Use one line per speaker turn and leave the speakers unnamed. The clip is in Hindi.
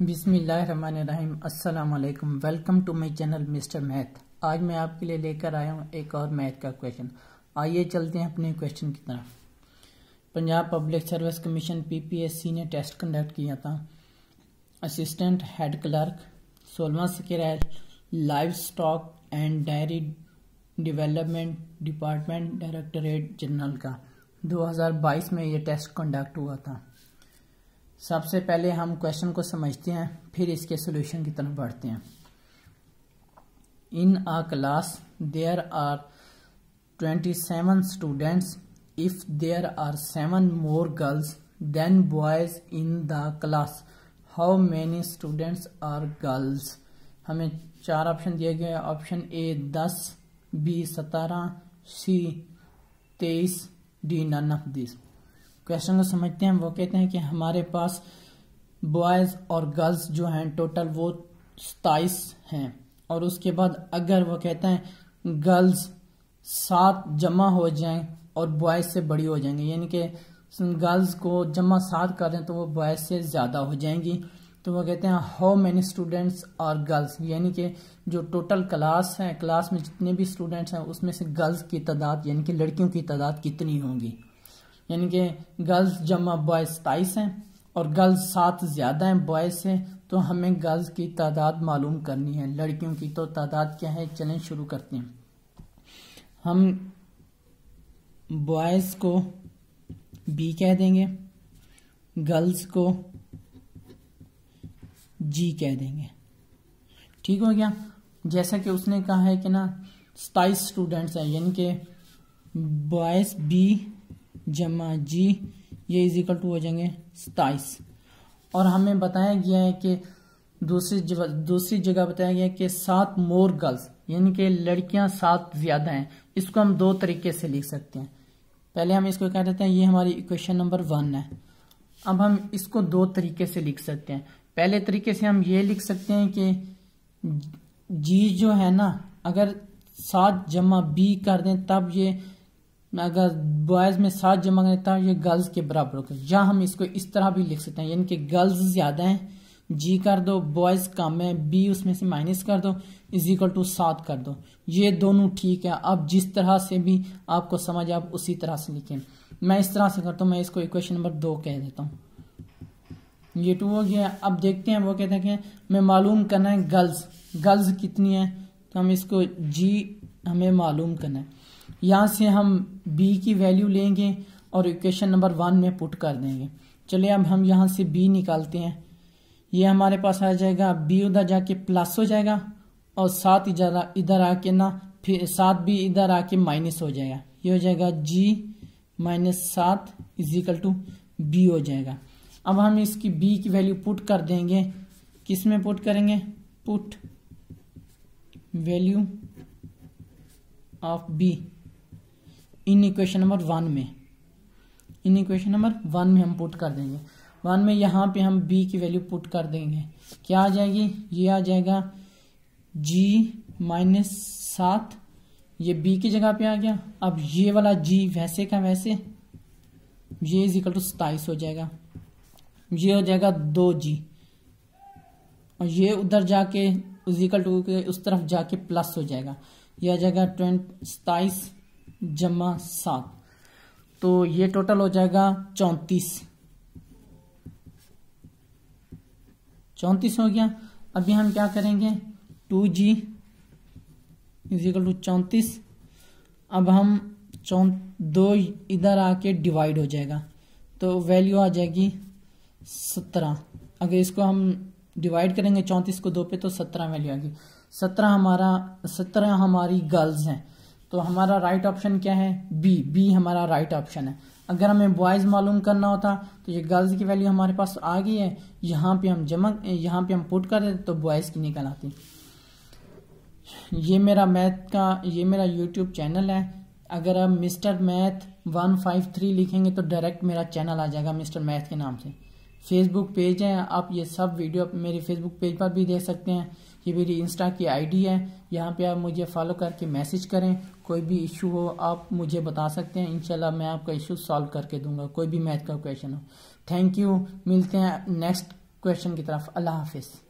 बिसमीम अल्लाम welcome to my channel mister math आज मैं आपके लिए लेकर आया हूँ एक और मैथ का क्वेश्चन आइए चलते हैं अपने क्वेश्चन की तरफ Punjab public service commission PPSC ने टेस्ट कंडक्ट किया था असिस्टेंट हेड क्लर्क सोलवा सिकराय livestock and dairy development department directorate general का बाईस में यह टेस्ट कंडक्ट हुआ था सबसे पहले हम क्वेश्चन को समझते हैं फिर इसके सोल्यूशन की तरफ बढ़ते हैं in a class there are twenty seven students if there are seven more girls than boys in the class how many students are girls हमें चार ऑप्शन दिए गए ऑप्शन ए दस बी सतारह सी तेईस D none of this question को तो समझते हैं वो कहते हैं कि हमारे पास बॉयज़ और गर्ल्स जो हैं टोटल वो सताइस हैं और उसके बाद अगर वो कहते हैं गर्ल्स सात जमा हो जाएं और बॉयज़ से बड़ी हो जाएंगे यानी कि गर्ल्स को जमा सात कर दें तो वो बॉयज़ से ज़्यादा हो जाएंगी तो वो कहते हैं हाउ मैनी स्टूडेंट्स और गर्ल्स यानी कि जो टोटल क्लास है क्लास में जितने भी स्टूडेंट्स हैं उसमें से गर्ल्स की तादाद यानी कि लड़कियों की तादाद कितनी होंगी यानी कि गर्ल्स जमा बॉयज़ सताइस हैं और गर्ल्स सात ज़्यादा हैं बॉयज़ से तो हमें गर्ल्स की तादाद मालूम करनी है लड़कियों की तो तादाद क्या है चलें शुरू करते हैं हम बॉयज़ को बी कह देंगे गर्ल्स को जी कह देंगे ठीक हो गया जैसा कि उसने कहा है कि ना सताइस स्टूडेंट्स हैं यानी कि बॉयज़ बी जमा जी ये इज इक्वल टू हो जाएंगे सताइस और हमें बताया गया है कि दूसरी जगह दूसरी जगह बताया गया है कि सात मोर गर्ल्स यानी कि लड़कियां सात ज़्यादा हैं इसको हम दो तरीके से लिख सकते हैं पहले हम इसको कह देते हैं ये हमारी इक्वेशन नंबर वन है अब हम इसको दो तरीके से लिख सकते हैं पहले तरीके से हम ये लिख सकते हैं कि जी जो है ना अगर सात जमा बी कर दें तब ये अगर बॉयज़ में सात जमा करता है ये गर्ल्स के बराबर होगा या हम इसको इस तरह भी लिख सकते हैं यानी कि गर्ल्स ज़्यादा हैं जी कर दो बॉयज़ कम है बी उसमें से माइनस कर दो इज इक्वल टू सात कर दो ये दोनों ठीक है आप जिस तरह से भी आपको समझ आप उसी तरह से लिखें मैं इस तरह से करता हूँ मैं इसको इक्वेशन नंबर दो कह देता हूँ ये टू हो गया अब देखते हैं वो कहते हैं कि मैं मालूम करना है गर्ल्स गर्ल्स कितनी है तो हम इसको जी हमें मालूम करना है यहाँ से हम b की वैल्यू लेंगे और इक्वेशन नंबर वन में पुट कर देंगे चलिए अब हम यहाँ से b निकालते हैं ये हमारे पास आ जाएगा b उधर जाके प्लस हो जाएगा और सात इधर इधर आके ना फिर सात भी इधर आके माइनस हो जाएगा ये हो जाएगा g माइनस सात इजिकल टू बी हो जाएगा अब हम इसकी b की वैल्यू पुट कर देंगे किस में पुट करेंगे put value of B in equation number one में इन इक्वेशन नंबर वन में हम पुट कर देंगे वन में यहाँ पे हम बी की वैल्यू पुट कर देंगे क्या आ जाएगी ये आ जाएगा जी माइनस सात ये बी की जगह पे आ गया अब ये वाला जी वैसे का वैसे ये इज इक्वल टू सताइस हो जाएगा ये हो जाएगा दो जी और ये उधर जाके इजिकल टू के उस तरफ जाके प्लस हो जाएगा यह आ जाएगा ट्वेंट सताइस जमा सात तो ये टोटल हो जाएगा चौंतीस चौंतीस हो गया अभी हम क्या करेंगे टू जी इजिकल टू चौंतीस अब हम चौ दो इधर आके डिवाइड हो जाएगा तो वैल्यू आ जाएगी सत्रह अगर इसको हम डिवाइड करेंगे चौंतीस को दो पे तो सत्रह वैल्यू आएगी सत्रह हमारा सत्रह हमारी गर्ल्स हैं तो हमारा राइट ऑप्शन क्या है बी बी हमारा राइट ऑप्शन है अगर हमें बॉयज मालूम करना होता तो ये गर्ल्स की वैल्यू हमारे पास आ गई है यहाँ पे हम जमा यहाँ पे हम पुट कर देते तो बॉयज की निकल आती ये मेरा मैथ का ये मेरा यूट्यूब चैनल है अगर आप mister math one five three लिखेंगे तो डायरेक्ट मेरा चैनल आ जाएगा मिस्टर मैथ के नाम से फेसबुक पेज है आप ये सब वीडियो मेरे फेसबुक पेज पर भी देख सकते हैं ये मेरी इंस्टा की आईडी है यहाँ पे आप मुझे फॉलो करके मैसेज करें कोई भी इशू हो आप मुझे बता सकते हैं इनशाला मैं आपका इशू सॉल्व करके दूंगा कोई भी मैथ का क्वेश्चन हो थैंक यू मिलते हैं नेक्स्ट क्वेश्चन की तरफ अल्लाह हाफिज़